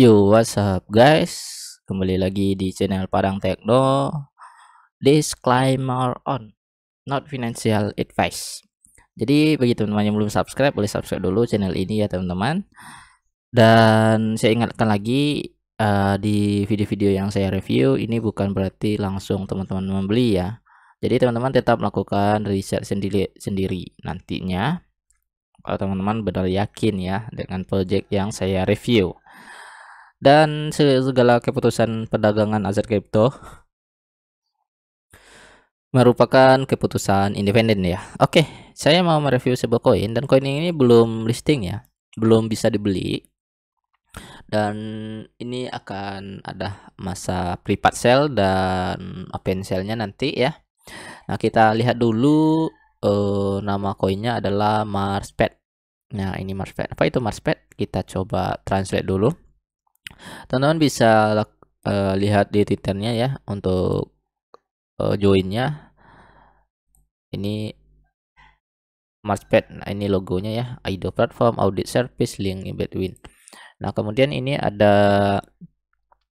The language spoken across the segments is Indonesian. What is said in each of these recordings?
Yo, what's up guys? Kembali lagi di channel Padang Tekno. Disclaimer on, not financial advice. Jadi bagi teman-teman yang belum subscribe, boleh subscribe dulu channel ini ya teman-teman. Dan saya ingatkan lagi uh, di video-video yang saya review ini bukan berarti langsung teman-teman membeli ya. Jadi teman-teman tetap melakukan riset sendiri sendiri nantinya kalau teman-teman benar yakin ya dengan project yang saya review dan segala keputusan perdagangan aset kripto merupakan keputusan independen ya oke saya mau mereview sebuah koin dan koin ini belum listing ya belum bisa dibeli dan ini akan ada masa private sale dan open sale-nya nanti ya. Nah, kita lihat dulu uh, nama koinnya adalah Marspad. Nah, ini Marspad. Apa itu Marspad? Kita coba translate dulu. Teman-teman bisa uh, lihat di titernya ya untuk uh, joinnya. Ini Marspad. Nah, ini logonya ya. IDO platform, audit service, link in between. Nah, kemudian ini ada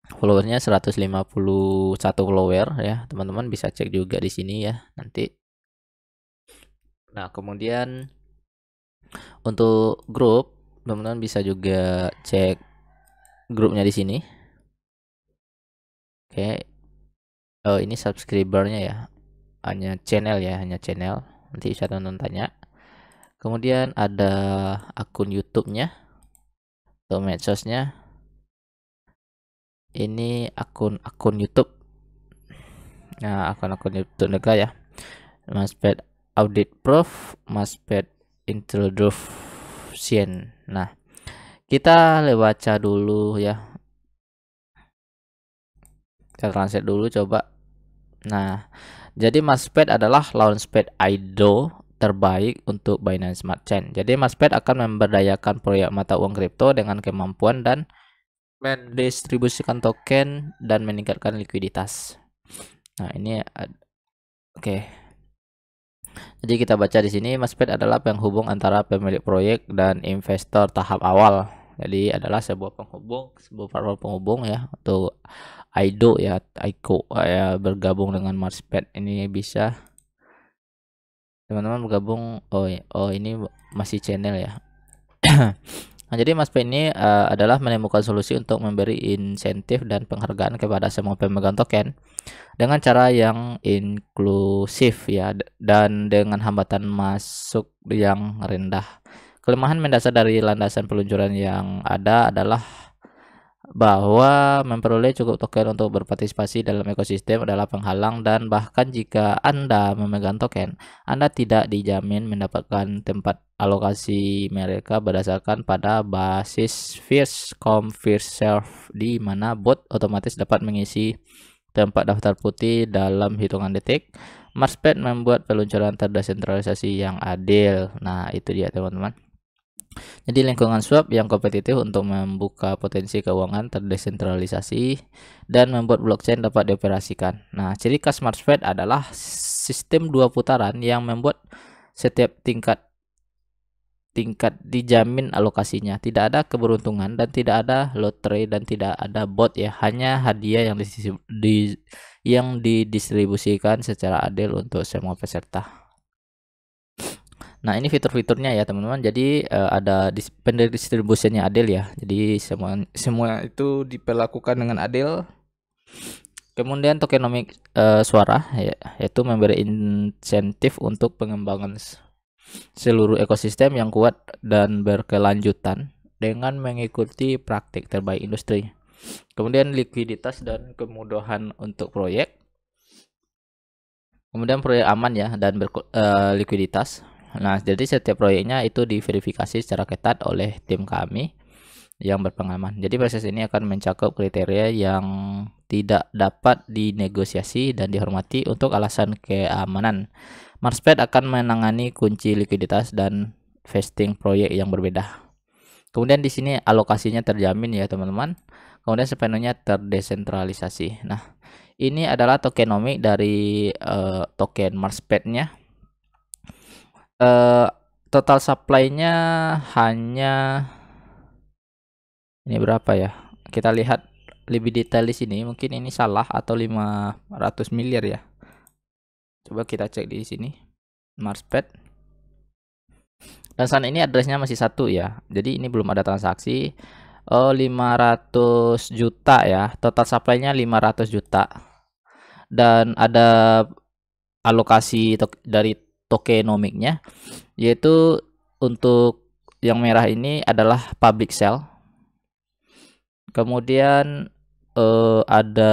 followernya 151 follower ya teman-teman bisa cek juga di sini ya nanti Nah, kemudian untuk grup, teman-teman bisa juga cek grupnya di sini. Oke. Okay. Oh, ini subscribernya ya. Hanya channel ya, hanya channel. Nanti bisa teman-teman tanya. Kemudian ada akun YouTube-nya atau medsosnya. Ini akun-akun YouTube. Nah, akun-akun YouTube negara ya. Mas Pet audit proof pet introduction nah kita baca dulu ya kita translate dulu coba nah jadi pet adalah launchpad IDO terbaik untuk Binance Smart Chain. Jadi pet akan memberdayakan proyek mata uang kripto dengan kemampuan dan mendistribusikan token dan meningkatkan likuiditas. Nah, ini oke. Okay. Jadi kita baca di sini MASPET adalah penghubung antara pemilik proyek dan investor tahap awal. Jadi adalah sebuah penghubung, sebuah platform penghubung ya untuk IDO ya, ICO ya eh, bergabung dengan MASPET ini bisa teman-teman bergabung oh oh ini masih channel ya Nah, jadi Mas Penny uh, adalah menemukan solusi untuk memberi insentif dan penghargaan kepada semua pemegang token dengan cara yang inklusif ya dan dengan hambatan masuk yang rendah. Kelemahan mendasar dari landasan peluncuran yang ada adalah bahwa memperoleh cukup token untuk berpartisipasi dalam ekosistem adalah penghalang dan bahkan jika Anda memegang token, Anda tidak dijamin mendapatkan tempat alokasi mereka berdasarkan pada basis first come first Serve di mana bot otomatis dapat mengisi tempat daftar putih dalam hitungan detik. Marspad membuat peluncuran terdesentralisasi yang adil. Nah, itu dia teman-teman. Jadi lingkungan swap yang kompetitif untuk membuka potensi keuangan terdesentralisasi dan membuat blockchain dapat dioperasikan. Nah, ciri khas smart spread adalah sistem dua putaran yang membuat setiap tingkat tingkat dijamin alokasinya. Tidak ada keberuntungan dan tidak ada lotre dan tidak ada bot ya, hanya hadiah yang di, yang didistribusikan secara adil untuk semua peserta. Nah, ini fitur-fiturnya ya, teman-teman. Jadi uh, ada dis distribusinya adil ya. Jadi semua semua itu diperlakukan dengan adil. Kemudian tokenomik uh, eh, suara ya, yaitu memberi insentif untuk pengembangan seluruh ekosistem yang kuat dan berkelanjutan dengan mengikuti praktik terbaik industri. Kemudian likuiditas dan kemudahan untuk proyek. Kemudian proyek aman ya dan berlikuiditas eh, uh, Nah, jadi setiap proyeknya itu diverifikasi secara ketat oleh tim kami yang berpengalaman. Jadi proses ini akan mencakup kriteria yang tidak dapat dinegosiasi dan dihormati untuk alasan keamanan. Marspet akan menangani kunci likuiditas dan vesting proyek yang berbeda. Kemudian di sini alokasinya terjamin ya teman-teman. Kemudian sepenuhnya terdesentralisasi. Nah, ini adalah tokenomik dari uh, token Marspetnya. nya uh, total supply-nya hanya ini berapa ya? Kita lihat lebih detail di sini. Mungkin ini salah atau 500 miliar ya. Coba kita cek di sini. Marspad. Dan saat ini addressnya masih satu ya. Jadi ini belum ada transaksi. Oh, 500 juta ya. Total supply-nya 500 juta. Dan ada alokasi dari tokenomiknya yaitu untuk yang merah ini adalah public sell kemudian eh, ada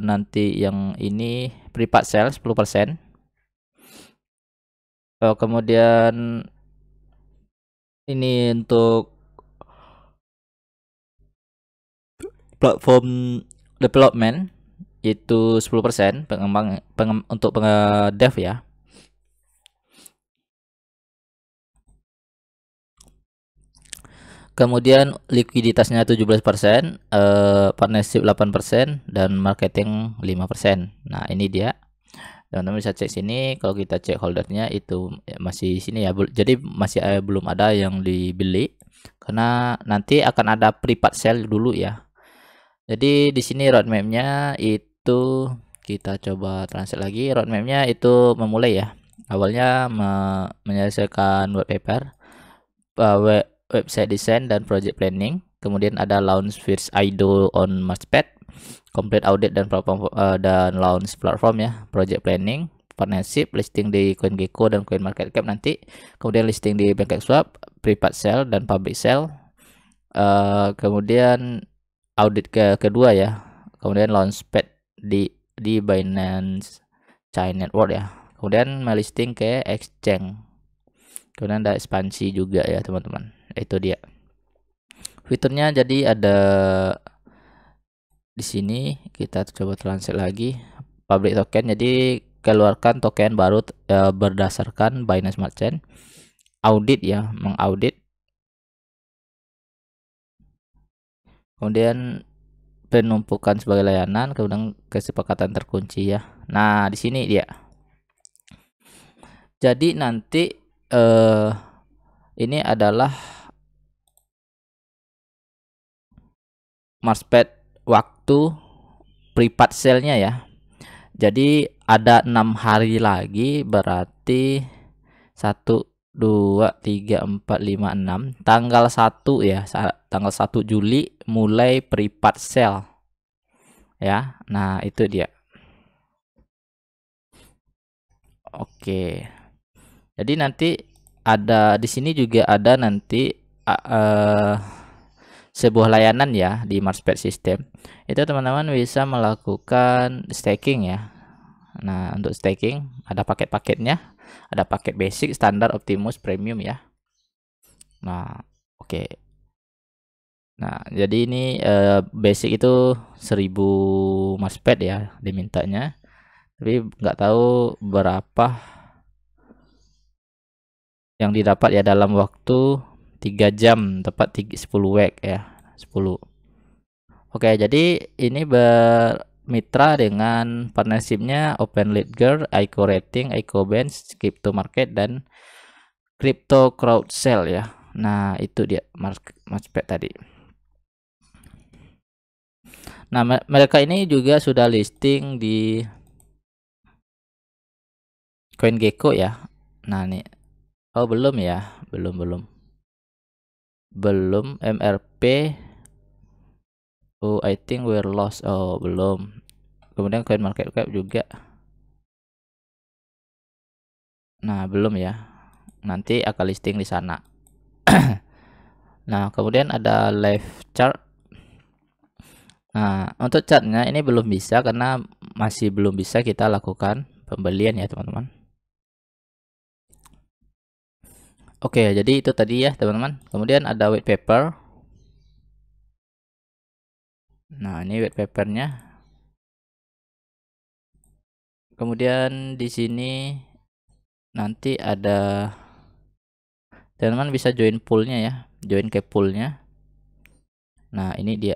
nanti yang ini private sell 10% eh, kemudian ini untuk platform development itu 10% pengembang pengem, untuk penge dev ya Kemudian likuiditasnya 17%, eh, partnership 8% dan marketing 5%. Nah, ini dia. Teman-teman bisa cek sini kalau kita cek holdernya itu masih sini ya. Jadi masih eh, belum ada yang dibeli karena nanti akan ada private sale dulu ya. Jadi di sini roadmapnya itu kita coba translate lagi roadmapnya itu memulai ya. Awalnya me menyelesaikan web paper, uh, website design dan project planning. Kemudian ada launch first IDO on Marspad, complete audit dan platform uh, dan launch platform ya, project planning, partnership, listing di CoinGecko dan CoinMarketCap nanti. Kemudian listing di swap, private sale dan public sale. Uh, kemudian audit ke kedua ya. Kemudian launchpad di di Binance china Network ya. Kemudian melisting ke exchange. Kemudian ada ekspansi juga ya, teman-teman itu dia fiturnya jadi ada di sini kita coba translate lagi public token jadi keluarkan token baru e, berdasarkan Binance Smart Chain audit ya mengaudit kemudian penumpukan sebagai layanan kemudian kesepakatan terkunci ya nah di sini dia jadi nanti eh, ini adalah marspad waktu privat selnya ya jadi ada enam hari lagi berarti 1 2 3 4 5 6 tanggal 1 ya tanggal 1 Juli mulai privat sel ya nah itu dia oke jadi nanti ada di sini juga ada nanti uh, uh sebuah layanan ya di marspad system itu teman-teman bisa melakukan staking ya nah untuk staking ada paket-paketnya ada paket basic standar optimus premium ya nah oke okay. nah jadi ini uh, basic itu 1000 marspad ya dimintanya tapi nggak tahu berapa yang didapat ya dalam waktu 3 jam tepat 10 wek ya 10 Oke jadi ini bermitra dengan partnershipnya Open lead Ledger, Ico Rating, Ico Bench, Crypto Market dan Crypto Crowd Sell ya Nah itu dia market tadi Nah mereka ini juga sudah listing di CoinGecko ya Nah nih Oh belum ya belum belum belum MRP oh I think we're lost oh belum kemudian coin market cap juga nah belum ya nanti akan listing di sana nah kemudian ada live chart nah untuk chartnya ini belum bisa karena masih belum bisa kita lakukan pembelian ya teman-teman Oke, okay, jadi itu tadi ya teman-teman. Kemudian ada white paper. Nah, ini white papernya. Kemudian di sini nanti ada teman-teman bisa join poolnya ya, join ke poolnya. Nah, ini dia.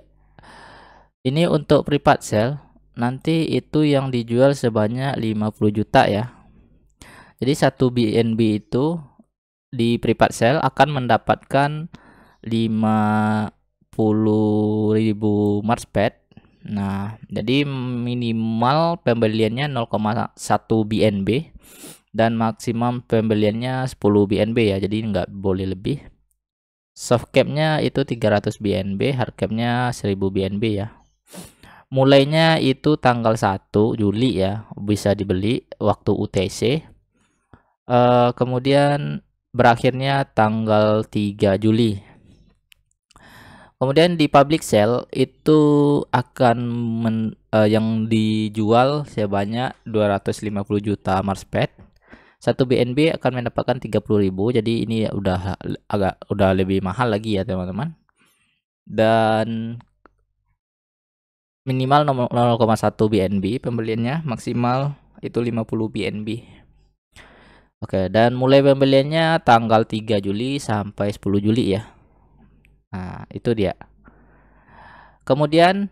Ini untuk private sale. Nanti itu yang dijual sebanyak 50 juta ya. Jadi satu BNB itu di private sale akan mendapatkan 50.000 pad. Nah, jadi minimal pembeliannya 0,1 BNB dan maksimum pembeliannya 10 BNB ya. Jadi nggak boleh lebih. Soft cap-nya itu 300 BNB, hard cap-nya 1000 BNB ya. Mulainya itu tanggal 1 Juli ya, bisa dibeli waktu UTC. Uh, eh, kemudian berakhirnya tanggal 3 Juli. Kemudian di public sale itu akan men, uh, yang dijual sebanyak 250 juta marspet. Satu BNB akan mendapatkan 30.000. Jadi ini udah agak udah lebih mahal lagi ya, teman-teman. Dan minimal 0,1 BNB pembeliannya, maksimal itu 50 BNB Oke, dan mulai pembeliannya tanggal 3 Juli sampai 10 Juli ya. Nah, itu dia. Kemudian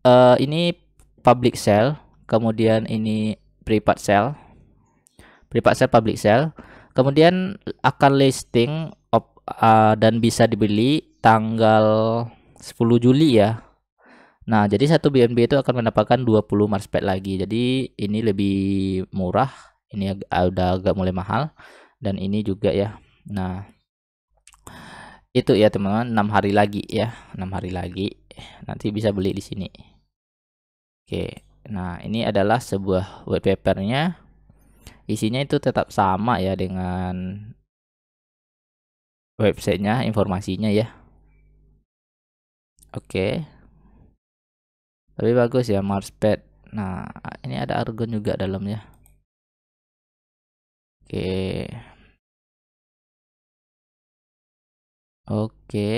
uh, ini public sale, kemudian ini private sale. Private sale public sale. Kemudian akan listing op, uh, dan bisa dibeli tanggal 10 Juli ya. Nah, jadi satu BNB itu akan mendapatkan 20 marspet lagi. Jadi ini lebih murah ini ah, udah agak mulai mahal dan ini juga ya nah itu ya teman-teman 6 hari lagi ya 6 hari lagi nanti bisa beli di sini oke nah ini adalah sebuah white isinya itu tetap sama ya dengan websitenya informasinya ya oke tapi bagus ya marspad nah ini ada argon juga dalamnya Oke. Oke.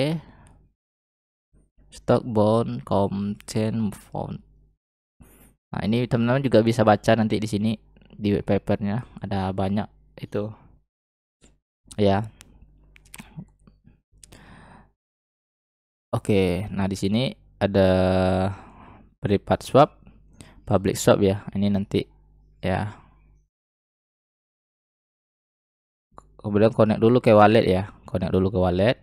stock bond Compton Font. Nah, ini teman-teman juga bisa baca nanti di sini di papernya ada banyak itu. Ya. Oke, nah di sini ada private swap, public swap ya. Ini nanti ya kemudian connect dulu ke wallet ya connect dulu ke wallet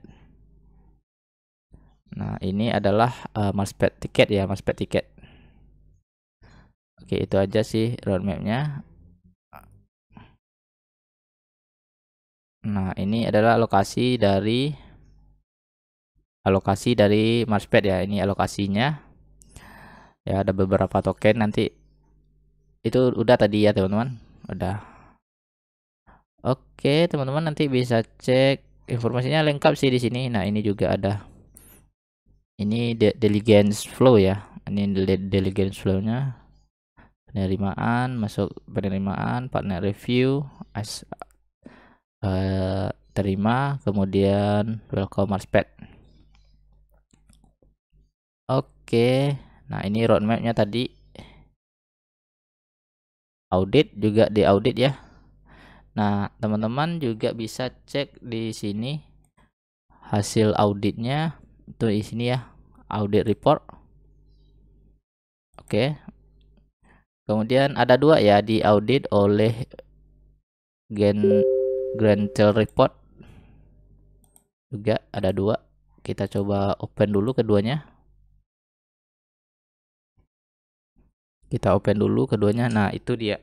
nah ini adalah uh, tiket ya marspad tiket oke itu aja sih roadmapnya nah ini adalah alokasi dari alokasi dari marspad ya ini alokasinya ya ada beberapa token nanti itu udah tadi ya teman-teman udah Oke, teman-teman nanti bisa cek informasinya lengkap sih di sini. Nah, ini juga ada. Ini de diligence flow ya. Ini de diligence flow-nya. Penerimaan, masuk penerimaan, partner review, as uh, terima, kemudian welcome marspad. Oke. Nah, ini roadmap-nya tadi. Audit juga di audit ya Nah, teman-teman juga bisa cek di sini hasil auditnya itu di sini ya, audit report. Oke. Kemudian ada dua ya di audit oleh Gen Grantel report juga ada dua. Kita coba open dulu keduanya. Kita open dulu keduanya. Nah, itu dia.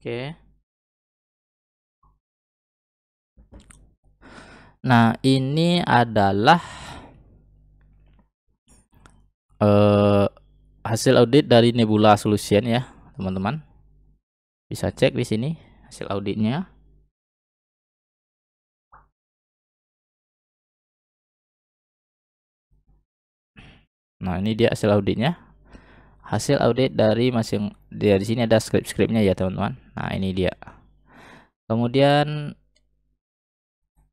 Oke. Nah, ini adalah uh, hasil audit dari Nebula Solution ya, teman-teman. Bisa cek di sini hasil auditnya. Nah, ini dia hasil auditnya hasil update dari masing di sini ada script-scriptnya ya teman-teman nah ini dia kemudian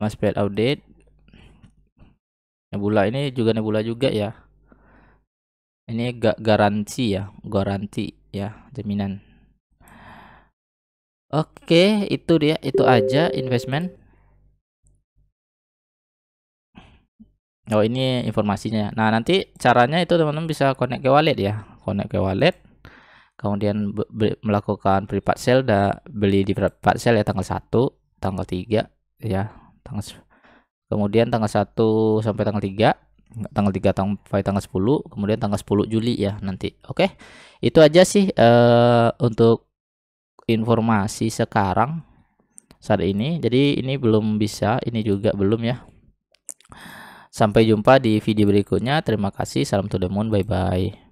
masbed audit nebula ini juga nebula juga ya ini gak garansi ya garansi ya jaminan oke itu dia itu aja investment Oh ini informasinya. Nah nanti caranya itu teman-teman bisa connect ke wallet ya connect ke wallet kemudian melakukan private sale dan beli di private sale ya tanggal 1 tanggal 3 ya tanggal kemudian tanggal 1 sampai tanggal 3 tanggal 3 sampai tanggal 10 kemudian tanggal 10 Juli ya nanti oke okay? itu aja sih uh, untuk informasi sekarang saat ini jadi ini belum bisa ini juga belum ya sampai jumpa di video berikutnya terima kasih salam to the moon bye bye